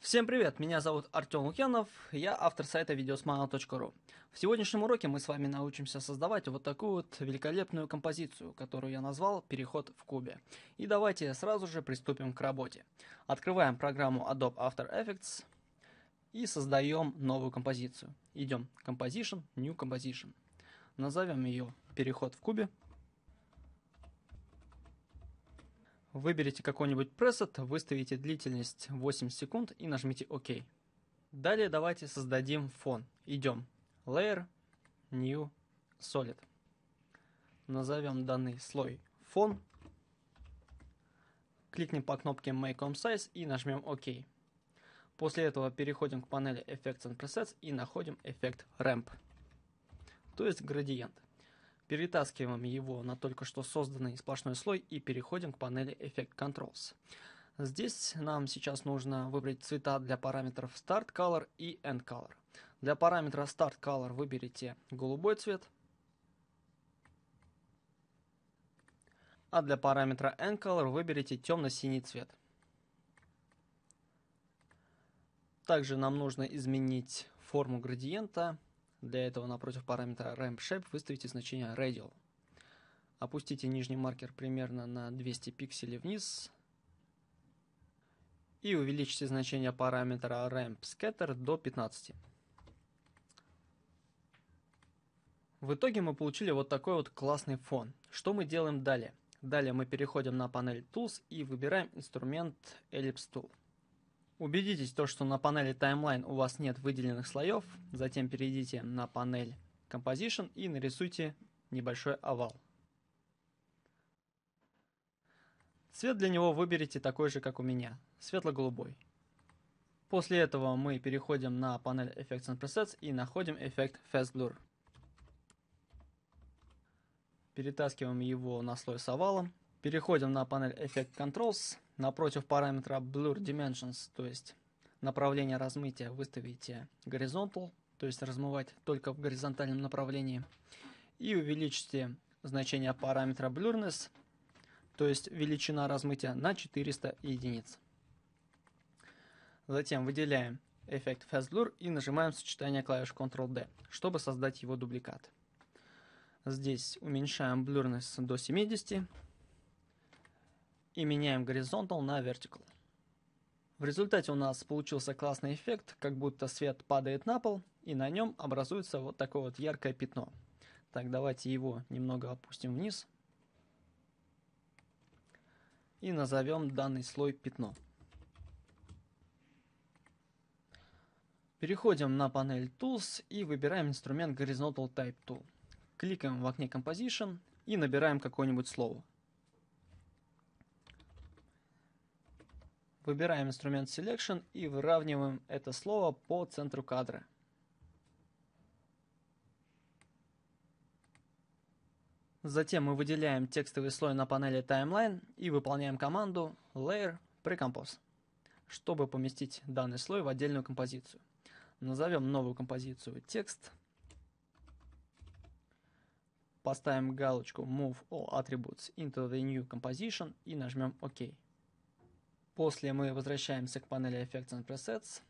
Всем привет, меня зовут Артем Лукьянов, я автор сайта videosmile.ru. В сегодняшнем уроке мы с вами научимся создавать вот такую вот великолепную композицию, которую я назвал «Переход в кубе». И давайте сразу же приступим к работе. Открываем программу Adobe After Effects и создаем новую композицию. Идем Composition, New Composition. Назовем ее «Переход в кубе». Выберите какой-нибудь пресет, выставите длительность 8 секунд и нажмите ОК. Далее давайте создадим фон. Идем. Layer, New, Solid. Назовем данный слой фон. Кликнем по кнопке Make on Size и нажмем ОК. После этого переходим к панели Effects and Presets и находим эффект Ramp, то есть градиент. Перетаскиваем его на только что созданный сплошной слой и переходим к панели Effect Controls. Здесь нам сейчас нужно выбрать цвета для параметров Start Color и End Color. Для параметра Start Color выберите голубой цвет, а для параметра End Color выберите темно-синий цвет. Также нам нужно изменить форму градиента для этого напротив параметра RampShape выставите значение Radial. Опустите нижний маркер примерно на 200 пикселей вниз и увеличьте значение параметра RampScatter до 15. В итоге мы получили вот такой вот классный фон. Что мы делаем далее? Далее мы переходим на панель Tools и выбираем инструмент Ellipse Tool. Убедитесь, то, что на панели Timeline у вас нет выделенных слоев, затем перейдите на панель Composition и нарисуйте небольшой овал. Цвет для него выберите такой же, как у меня, светло-голубой. После этого мы переходим на панель Effects and Presets и находим эффект Fast Blur. Перетаскиваем его на слой с овалом. Переходим на панель Effect Controls – Напротив параметра Blur Dimensions, то есть направление размытия, выставите Horizontal, э, то есть размывать только в горизонтальном направлении. И увеличите э, значение параметра Blurness, то есть величина размытия на 400 единиц. Затем выделяем эффект Fast Blur и нажимаем сочетание клавиш Ctrl-D, чтобы создать его дубликат. Здесь уменьшаем Blurness до 70 и меняем горизонтал на вертикал. В результате у нас получился классный эффект, как будто свет падает на пол, и на нем образуется вот такое вот яркое пятно. Так, давайте его немного опустим вниз. И назовем данный слой пятно. Переходим на панель Tools и выбираем инструмент Horizontal Type Tool. Кликаем в окне Composition и набираем какое-нибудь слово. Выбираем инструмент Selection и выравниваем это слово по центру кадра. Затем мы выделяем текстовый слой на панели Timeline и выполняем команду Layer Precompose, чтобы поместить данный слой в отдельную композицию. Назовем новую композицию «Текст». Поставим галочку Move All Attributes into the New Composition и нажмем OK. После мы возвращаемся к панели Effects and Presets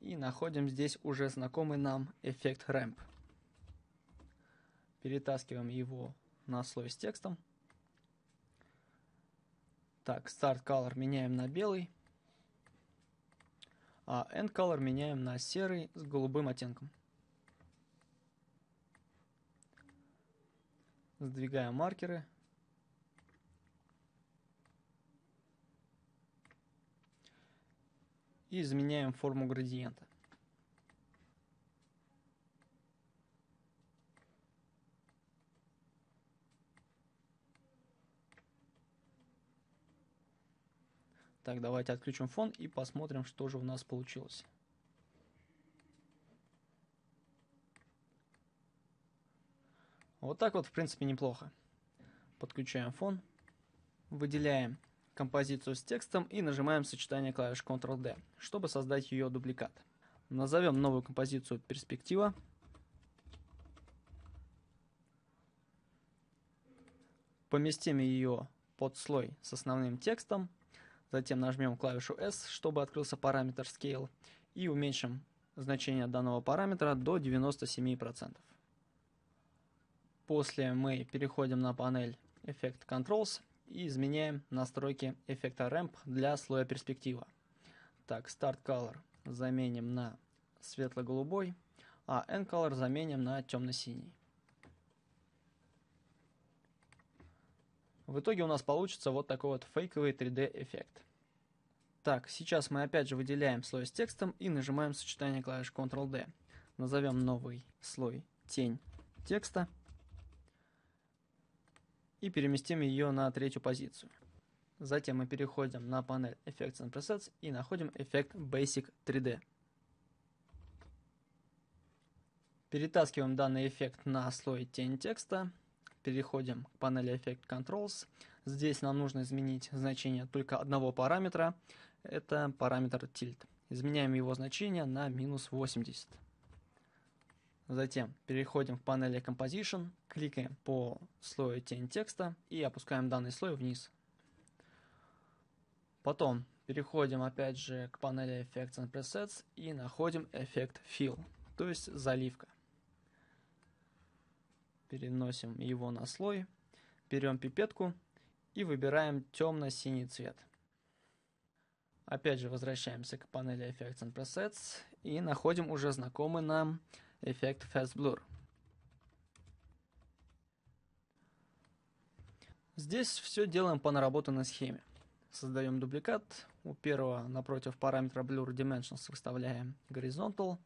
и находим здесь уже знакомый нам эффект Ramp. Перетаскиваем его на слой с текстом. Так, Start Color меняем на белый, а End Color меняем на серый с голубым оттенком. Сдвигаем маркеры и изменяем форму градиента. Так, давайте отключим фон и посмотрим, что же у нас получилось. Вот так вот, в принципе, неплохо. Подключаем фон, выделяем композицию с текстом и нажимаем сочетание клавиш Ctrl-D, чтобы создать ее дубликат. Назовем новую композицию «Перспектива». Поместим ее под слой с основным текстом. Затем нажмем клавишу S, чтобы открылся параметр Scale. И уменьшим значение данного параметра до 97%. После мы переходим на панель Effect Controls» и изменяем настройки эффекта рэмп для слоя перспектива. Так, Start Color заменим на светло-голубой, а End Color заменим на темно-синий. В итоге у нас получится вот такой вот фейковый 3D эффект. Так, сейчас мы опять же выделяем слой с текстом и нажимаем сочетание клавиш Ctrl-D. Назовем новый слой тень текста и переместим ее на третью позицию. Затем мы переходим на панель Effects and Presets и находим эффект Basic 3D. Перетаскиваем данный эффект на слой тень текста. Переходим к панели Effect Controls. Здесь нам нужно изменить значение только одного параметра. Это параметр tilt. Изменяем его значение на минус 80. Затем переходим в панели Composition, кликаем по слою тень текста и опускаем данный слой вниз. Потом переходим опять же к панели Effects and Presets и находим эффект Fill, то есть заливка. Переносим его на слой, берем пипетку и выбираем темно-синий цвет. Опять же возвращаемся к панели Effects and Presets и находим уже знакомый нам эффект Fast Blur. Здесь все делаем по наработанной схеме. Создаем дубликат. У первого напротив параметра Blur Dimensions выставляем Horizontal.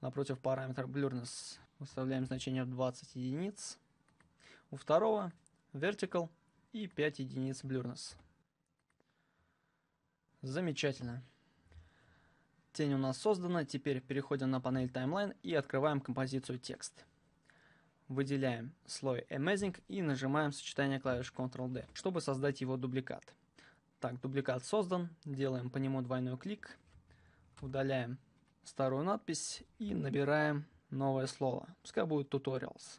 Напротив параметра Blurness выставляем значение в 20 единиц. У второго Vertical и 5 единиц Blurness. Замечательно. Тень у нас создана, теперь переходим на панель Timeline и открываем композицию текст. Выделяем слой Amazing и нажимаем сочетание клавиш Ctrl-D, чтобы создать его дубликат. Так, дубликат создан, делаем по нему двойной клик, удаляем старую надпись и набираем новое слово. Пускай будет Tutorials.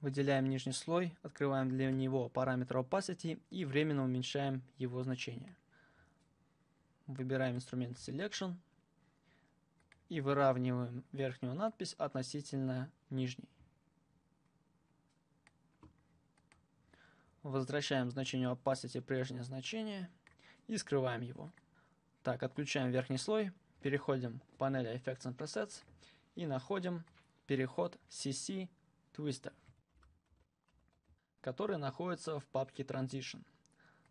Выделяем нижний слой, открываем для него параметр opacity и временно уменьшаем его значение выбираем инструмент Selection и выравниваем верхнюю надпись относительно нижней. Возвращаем значение opacity прежнее значение и скрываем его. Так, отключаем верхний слой, переходим к панели Effects and Presets и находим переход CC Twister, который находится в папке Transition.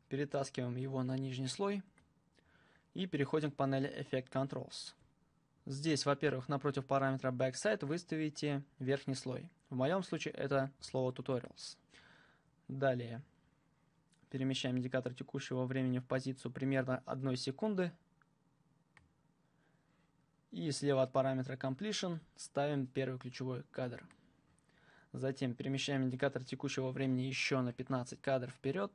Перетаскиваем его на нижний слой – и переходим к панели Effect Controls. Здесь, во-первых, напротив параметра Backside выставите верхний слой. В моем случае это слово Tutorials. Далее. Перемещаем индикатор текущего времени в позицию примерно 1 секунды. И слева от параметра Completion ставим первый ключевой кадр. Затем перемещаем индикатор текущего времени еще на 15 кадров вперед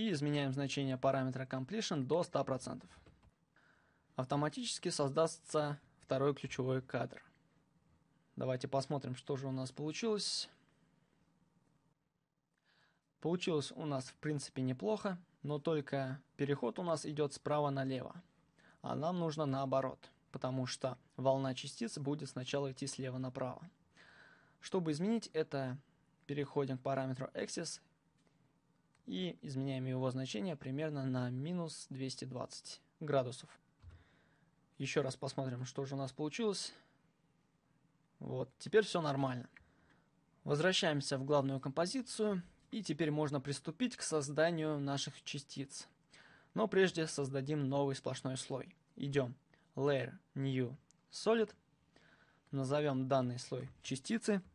и изменяем значение параметра completion до 100%. Автоматически создастся второй ключевой кадр. Давайте посмотрим, что же у нас получилось. Получилось у нас в принципе неплохо, но только переход у нас идет справа налево, а нам нужно наоборот, потому что волна частиц будет сначала идти слева направо. Чтобы изменить это, переходим к параметру axis и изменяем его значение примерно на минус 220 градусов. Еще раз посмотрим, что же у нас получилось. Вот, теперь все нормально. Возвращаемся в главную композицию, и теперь можно приступить к созданию наших частиц. Но прежде создадим новый сплошной слой. Идем Layer New Solid, назовем данный слой частицы –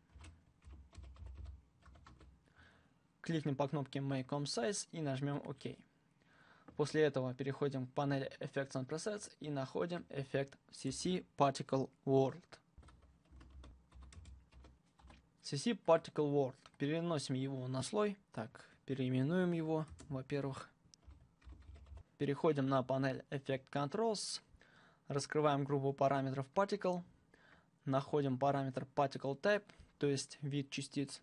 кликнем по кнопке Make Comp Size и нажмем ОК. После этого переходим к панели Effects and Presets и находим эффект CC Particle World. CC Particle World. Переносим его на слой. Так, переименуем его, во-первых. Переходим на панель Effect Controls. Раскрываем группу параметров Particle. Находим параметр Particle Type, то есть вид частиц.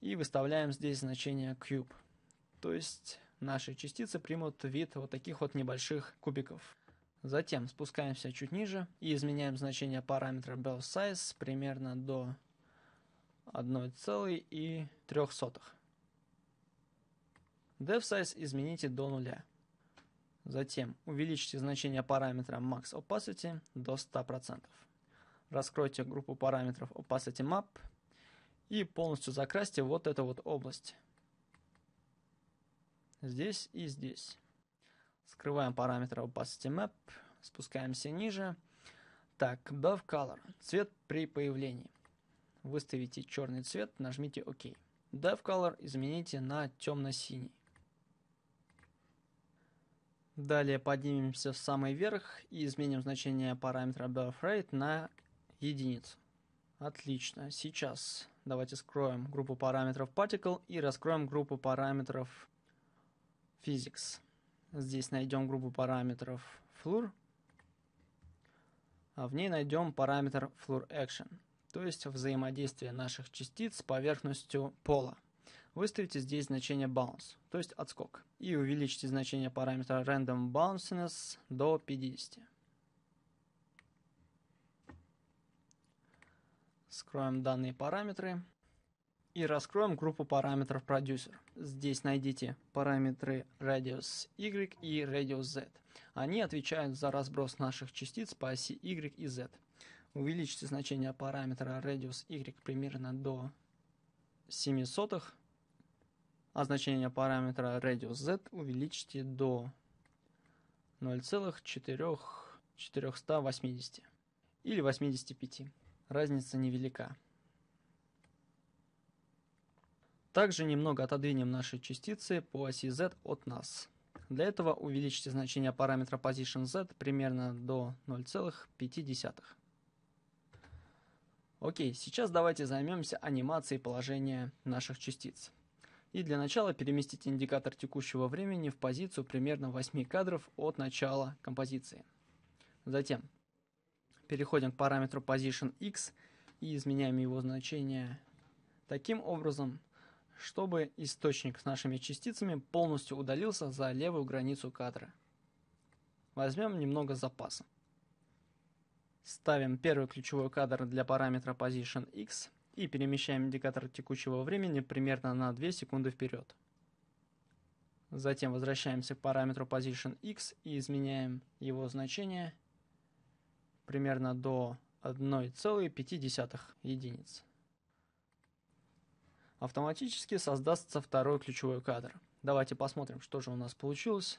И выставляем здесь значение cube. То есть наши частицы примут вид вот таких вот небольших кубиков. Затем спускаемся чуть ниже и изменяем значение параметра bell size примерно до 1,03. Dev size измените до нуля. Затем увеличьте значение параметра max opacity до 100%. Раскройте группу параметров opacity map и полностью закрасьте вот эту вот область. Здесь и здесь. Скрываем параметр opacity map, спускаемся ниже. Так, buff color, цвет при появлении. Выставите черный цвет, нажмите ОК. OK. Dev Color измените на темно-синий. Далее поднимемся в самый верх и изменим значение параметра rate на единицу. Отлично. Сейчас Давайте скроем группу параметров Particle и раскроем группу параметров Physics. Здесь найдем группу параметров Flur. А в ней найдем параметр Flur Action, то есть взаимодействие наших частиц с поверхностью пола. Выставите здесь значение bounce, то есть отскок, и увеличите значение параметра random bounciness до 50. Скроем данные параметры и раскроем группу параметров продюсер. Здесь найдите параметры radius y и radius z. Они отвечают за разброс наших частиц по оси y и z. Увеличьте значение параметра radius y примерно до 7 сотых, а значение параметра radius z увеличьте до 0,480 или 85 разница невелика. Также немного отодвинем наши частицы по оси Z от нас. Для этого увеличьте значение параметра position Z примерно до 0,5. Окей, сейчас давайте займемся анимацией положения наших частиц. И для начала переместите индикатор текущего времени в позицию примерно 8 кадров от начала композиции. Затем переходим к параметру position x и изменяем его значение таким образом, чтобы источник с нашими частицами полностью удалился за левую границу кадра. Возьмем немного запаса. Ставим первый ключевой кадр для параметра position x и перемещаем индикатор текущего времени примерно на 2 секунды вперед. Затем возвращаемся к параметру position x и изменяем его значение – примерно до 1,5 единиц. Автоматически создастся второй ключевой кадр. Давайте посмотрим, что же у нас получилось.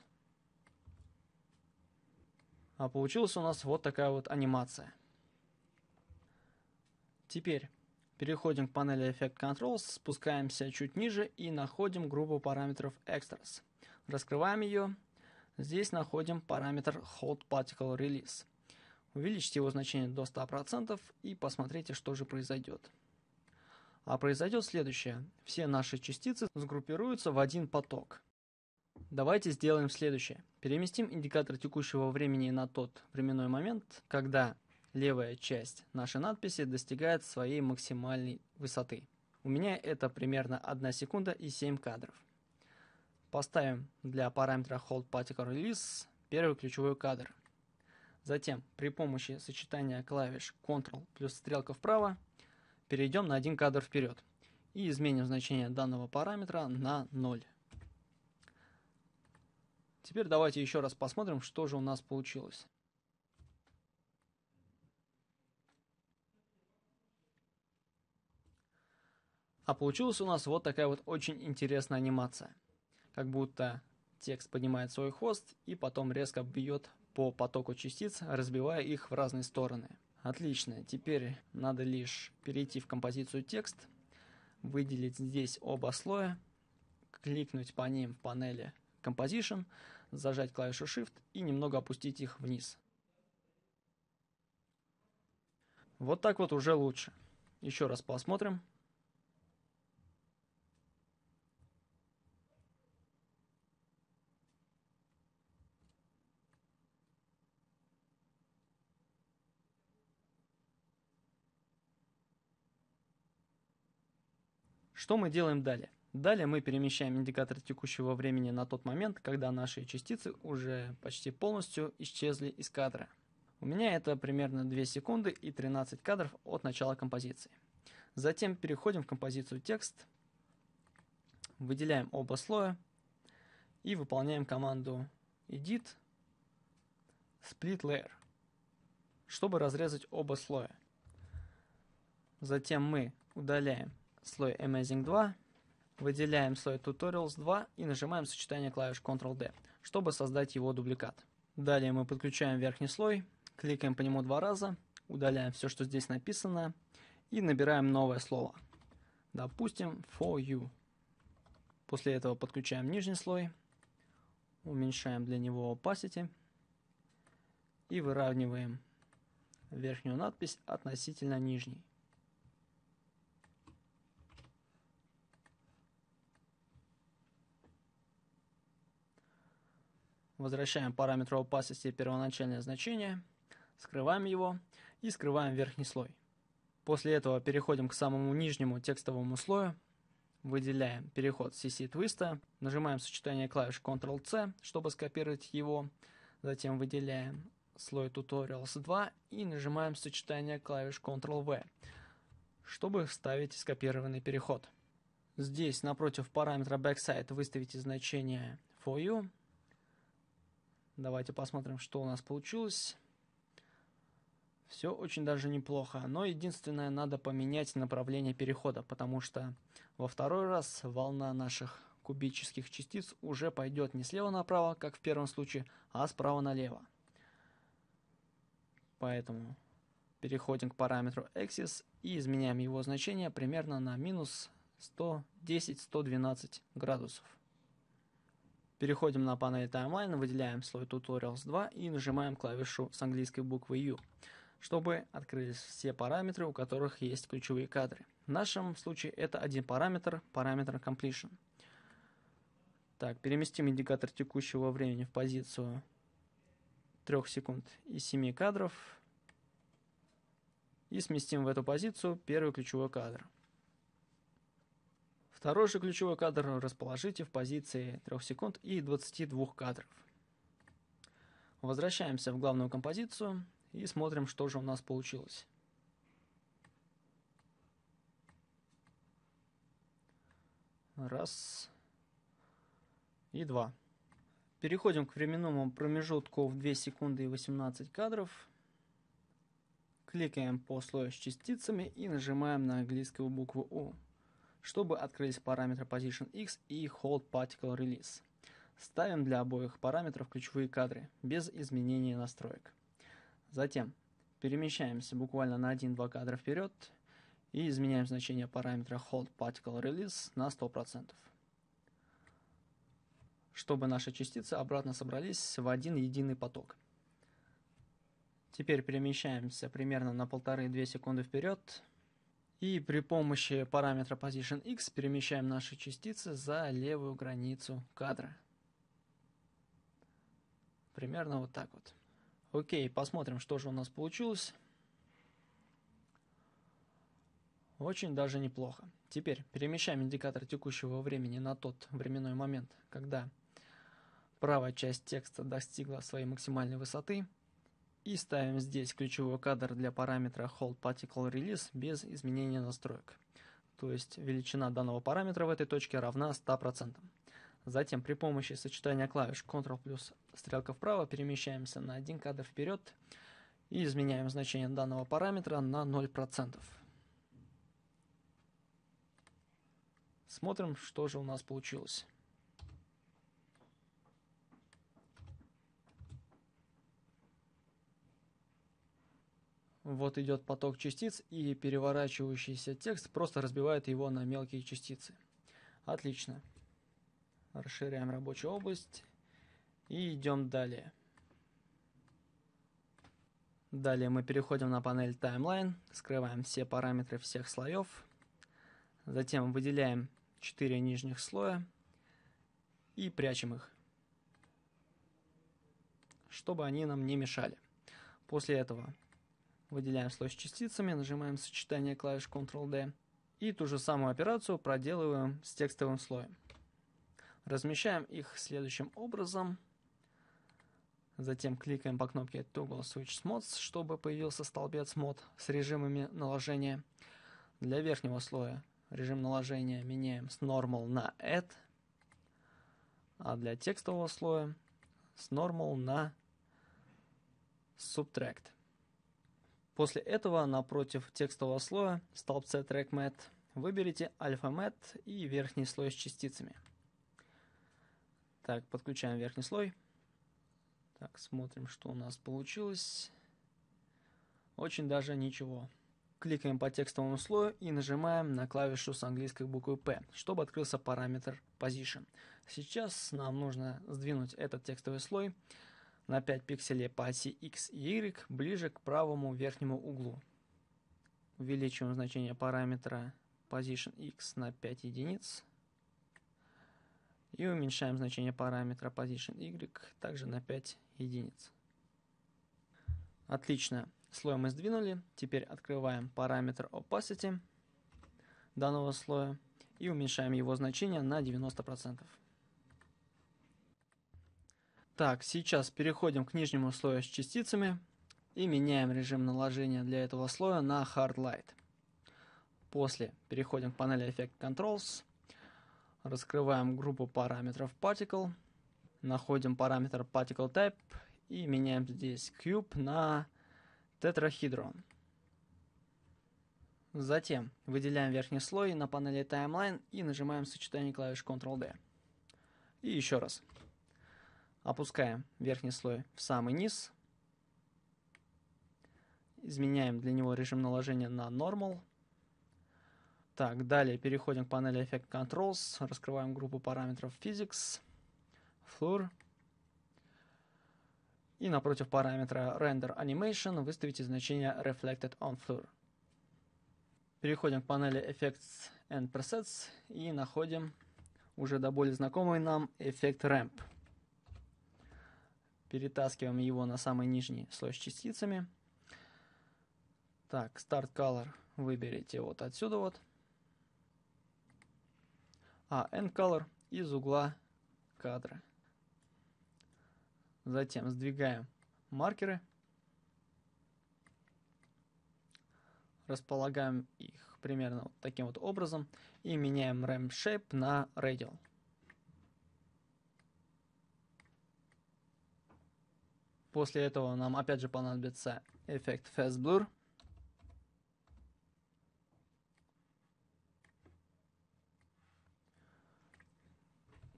А получилась у нас вот такая вот анимация. Теперь переходим к панели Effect Controls, спускаемся чуть ниже и находим группу параметров Extras. Раскрываем ее. Здесь находим параметр Hot Particle Release – увеличить его значение до 100% и посмотрите, что же произойдет. А произойдет следующее. Все наши частицы сгруппируются в один поток. Давайте сделаем следующее. Переместим индикатор текущего времени на тот временной момент, когда левая часть нашей надписи достигает своей максимальной высоты. У меня это примерно 1 секунда и 7 кадров. Поставим для параметра Hold Particle Release первый ключевой кадр. Затем при помощи сочетания клавиш Ctrl плюс стрелка вправо перейдем на один кадр вперед и изменим значение данного параметра на 0. Теперь давайте еще раз посмотрим, что же у нас получилось. А получилась у нас вот такая вот очень интересная анимация. Как будто текст поднимает свой хвост и потом резко бьет по потоку частиц, разбивая их в разные стороны. Отлично, теперь надо лишь перейти в композицию текст, выделить здесь оба слоя, кликнуть по ним в панели Composition, зажать клавишу Shift и немного опустить их вниз. Вот так вот уже лучше. Еще раз посмотрим. Что мы делаем далее? Далее мы перемещаем индикатор текущего времени на тот момент, когда наши частицы уже почти полностью исчезли из кадра. У меня это примерно 2 секунды и 13 кадров от начала композиции. Затем переходим в композицию текст, выделяем оба слоя и выполняем команду edit split layer, чтобы разрезать оба слоя. Затем мы удаляем слой Amazing 2, выделяем слой Tutorials 2 и нажимаем сочетание клавиш Ctrl-D, чтобы создать его дубликат. Далее мы подключаем верхний слой, кликаем по нему два раза, удаляем все, что здесь написано, и набираем новое слово. Допустим, for you. После этого подключаем нижний слой, уменьшаем для него opacity и выравниваем верхнюю надпись относительно нижней. Возвращаем параметру опасности первоначальное значение, скрываем его и скрываем верхний слой. После этого переходим к самому нижнему текстовому слою, выделяем переход CC твиста, нажимаем сочетание клавиш Ctrl-C, чтобы скопировать его, затем выделяем слой Tutorials 2 и нажимаем сочетание клавиш Ctrl-V, чтобы вставить скопированный переход. Здесь напротив параметра backside выставите значение for you, Давайте посмотрим, что у нас получилось. Все очень даже неплохо, но единственное, надо поменять направление перехода, потому что во второй раз волна наших кубических частиц уже пойдет не слева направо, как в первом случае, а справа налево. Поэтому переходим к параметру axis и изменяем его значение примерно на минус 110-112 градусов. Переходим на панель таймлайна, выделяем слой Tutorials 2 и нажимаем клавишу с английской буквы U, чтобы открылись все параметры, у которых есть ключевые кадры. В нашем случае это один параметр, параметр Completion. Так, переместим индикатор текущего времени в позицию 3 секунд и 7 кадров. И сместим в эту позицию первый ключевой кадр. Второй же ключевой кадр расположите в позиции 3 секунд и 22 кадров. Возвращаемся в главную композицию и смотрим, что же у нас получилось. Раз и два. Переходим к временному промежутку в 2 секунды и 18 кадров. Кликаем по слою с частицами и нажимаем на английскую букву «У» чтобы открылись параметры Position X и Hold Particle Release. Ставим для обоих параметров ключевые кадры, без изменения настроек. Затем перемещаемся буквально на 1-2 кадра вперед и изменяем значение параметра Hold Particle Release на 100%. Чтобы наши частицы обратно собрались в один единый поток. Теперь перемещаемся примерно на 1,5-2 секунды вперед и при помощи параметра position x перемещаем наши частицы за левую границу кадра. Примерно вот так вот. Окей, посмотрим, что же у нас получилось. Очень даже неплохо. Теперь перемещаем индикатор текущего времени на тот временной момент, когда правая часть текста достигла своей максимальной высоты – и ставим здесь ключевой кадр для параметра Hold Particle Release без изменения настроек. То есть величина данного параметра в этой точке равна 100%. Затем при помощи сочетания клавиш Ctrl плюс стрелка вправо перемещаемся на один кадр вперед и изменяем значение данного параметра на 0%. Смотрим, что же у нас получилось. Вот идет поток частиц, и переворачивающийся текст просто разбивает его на мелкие частицы. Отлично. Расширяем рабочую область и идем далее. Далее мы переходим на панель Timeline, скрываем все параметры всех слоев, затем выделяем 4 нижних слоя и прячем их, чтобы они нам не мешали. После этого Выделяем слой с частицами, нажимаем сочетание клавиш Ctrl-D. И ту же самую операцию проделываем с текстовым слоем. Размещаем их следующим образом. Затем кликаем по кнопке Toggle Switch Mods, чтобы появился столбец мод с режимами наложения. Для верхнего слоя режим наложения меняем с Normal на Add, а для текстового слоя с Normal на Subtract. После этого напротив текстового слоя столбца TrackMat выберите AlphaMat и верхний слой с частицами. Так, подключаем верхний слой. Так, смотрим, что у нас получилось. Очень даже ничего. Кликаем по текстовому слою и нажимаем на клавишу с английской буквы P, чтобы открылся параметр Position. Сейчас нам нужно сдвинуть этот текстовый слой на 5 пикселей по оси X и Y ближе к правому верхнему углу. Увеличиваем значение параметра position X на 5 единиц. И уменьшаем значение параметра position Y также на 5 единиц. Отлично. Слой мы сдвинули. Теперь открываем параметр opacity данного слоя и уменьшаем его значение на 90%. Так, сейчас переходим к нижнему слою с частицами и меняем режим наложения для этого слоя на Hard Light. После переходим к панели Effect Controls, раскрываем группу параметров Particle, находим параметр Particle Type и меняем здесь Cube на Tetrahedron. Затем выделяем верхний слой на панели Timeline и нажимаем сочетание клавиш Ctrl-D. И еще раз. Опускаем верхний слой в самый низ. Изменяем для него режим наложения на Normal. Так, далее переходим к панели Effect Controls, раскрываем группу параметров Physics, Floor. И напротив параметра Render Animation выставите значение Reflected on Floor. Переходим к панели Effects and Presets и находим уже до боли знакомый нам эффект Ramp. Перетаскиваем его на самый нижний слой с частицами. Так, Start Color выберите вот отсюда вот. А End Color из угла кадра. Затем сдвигаем маркеры. Располагаем их примерно вот таким вот образом. И меняем Ramp Shape на Radial. После этого нам опять же понадобится эффект Fast Blur.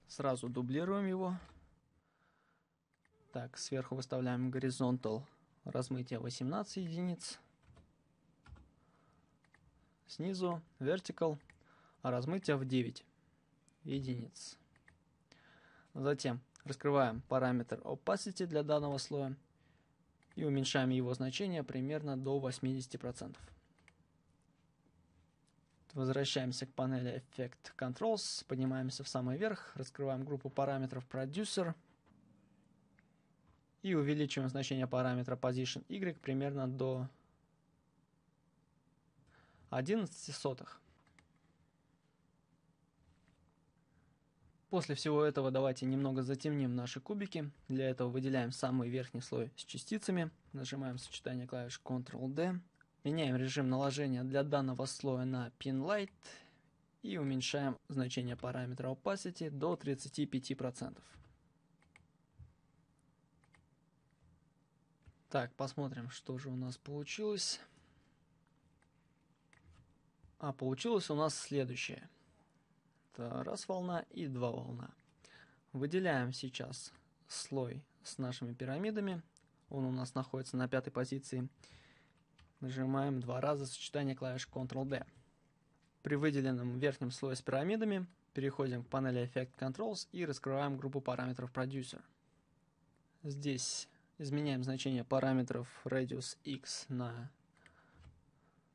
Сразу дублируем его. Так, сверху выставляем горизонтал размытие 18 единиц. Снизу vertical а размытие в 9 единиц. Затем Раскрываем параметр opacity для данного слоя и уменьшаем его значение примерно до 80%. Возвращаемся к панели Effect Controls, поднимаемся в самый верх, раскрываем группу параметров Producer и увеличиваем значение параметра Position Y примерно до 11 сотых. После всего этого давайте немного затемним наши кубики. Для этого выделяем самый верхний слой с частицами. Нажимаем сочетание клавиш Ctrl-D. Меняем режим наложения для данного слоя на Pin Light. И уменьшаем значение параметра opacity до 35%. Так, посмотрим, что же у нас получилось. А получилось у нас следующее – раз волна и два волна. Выделяем сейчас слой с нашими пирамидами. Он у нас находится на пятой позиции. Нажимаем два раза сочетание клавиш Ctrl-D. При выделенном верхнем слое с пирамидами переходим к панели Effect Controls и раскрываем группу параметров Producer. Здесь изменяем значение параметров Radius X на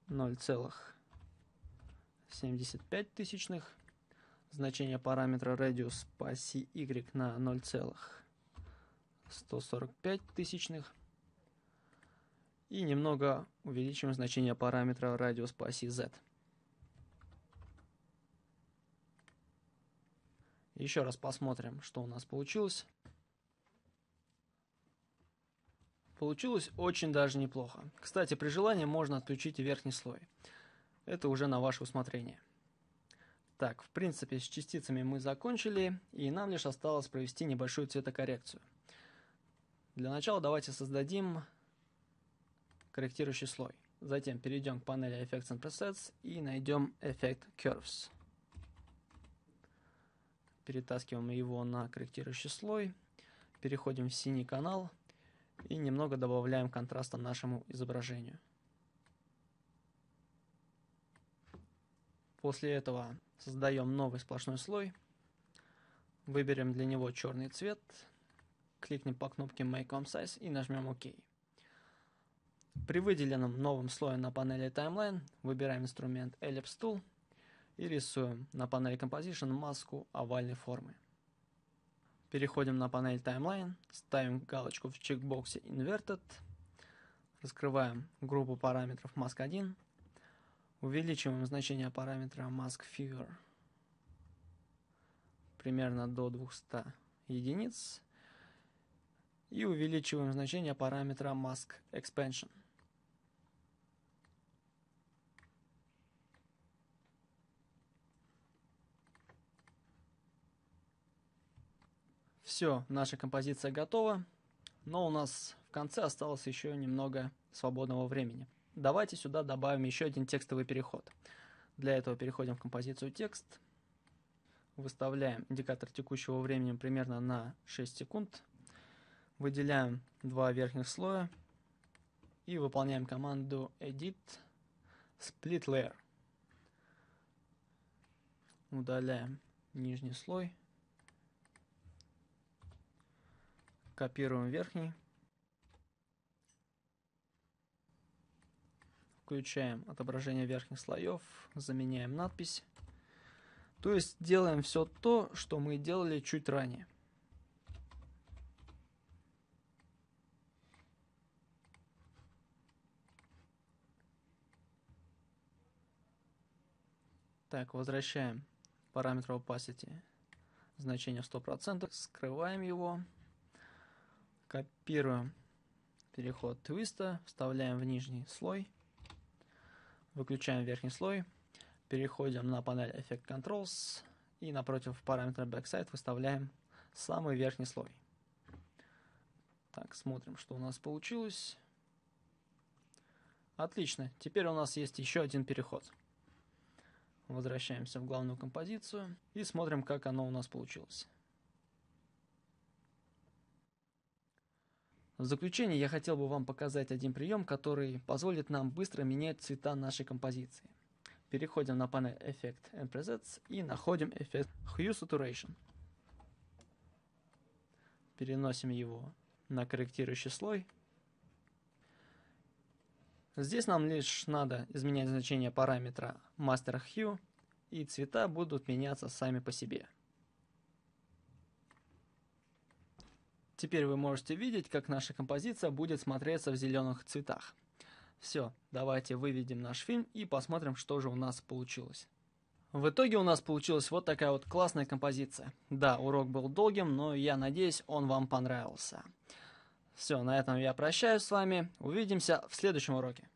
0,75 тысячных значение параметра radius по оси y на 0,145 тысячных. И немного увеличим значение параметра радиус по оси Z. Еще раз посмотрим, что у нас получилось. Получилось очень даже неплохо. Кстати, при желании можно отключить верхний слой. Это уже на ваше усмотрение. Так, в принципе, с частицами мы закончили, и нам лишь осталось провести небольшую цветокоррекцию. Для начала давайте создадим корректирующий слой. Затем перейдем к панели Effects and Presets и найдем эффект Curves. Перетаскиваем его на корректирующий слой. Переходим в синий канал и немного добавляем контраста нашему изображению. После этого Создаем новый сплошной слой. Выберем для него черный цвет. Кликнем по кнопке Make on Size и нажмем ОК. При выделенном новом слое на панели Timeline выбираем инструмент Ellipse Tool и рисуем на панели Composition маску овальной формы. Переходим на панель Timeline, ставим галочку в чекбоксе Inverted, раскрываем группу параметров Mask 1 Увеличиваем значение параметра mask maskFigure примерно до 200 единиц и увеличиваем значение параметра mask expansion Все, наша композиция готова, но у нас в конце осталось еще немного свободного времени. Давайте сюда добавим еще один текстовый переход. Для этого переходим в композицию «Текст». Выставляем индикатор текущего времени примерно на 6 секунд. Выделяем два верхних слоя и выполняем команду edit split layer. Удаляем нижний слой. Копируем верхний. Включаем отображение верхних слоев, заменяем надпись. То есть делаем все то, что мы делали чуть ранее. Так, возвращаем параметр opacity значение 100%, скрываем его, копируем переход твиста, вставляем в нижний слой – Выключаем верхний слой, переходим на панель Effect Controls и напротив параметра Backside выставляем самый верхний слой. Так, смотрим, что у нас получилось. Отлично, теперь у нас есть еще один переход. Возвращаемся в главную композицию и смотрим, как оно у нас получилось. В заключение я хотел бы вам показать один прием, который позволит нам быстро менять цвета нашей композиции. Переходим на панель Effect and Presets и находим эффект Hue Saturation. Переносим его на корректирующий слой. Здесь нам лишь надо изменять значение параметра Master Hue, и цвета будут меняться сами по себе. Теперь вы можете видеть, как наша композиция будет смотреться в зеленых цветах. Все, давайте выведем наш фильм и посмотрим, что же у нас получилось. В итоге у нас получилась вот такая вот классная композиция. Да, урок был долгим, но я надеюсь, он вам понравился. Все, на этом я прощаюсь с вами. Увидимся в следующем уроке.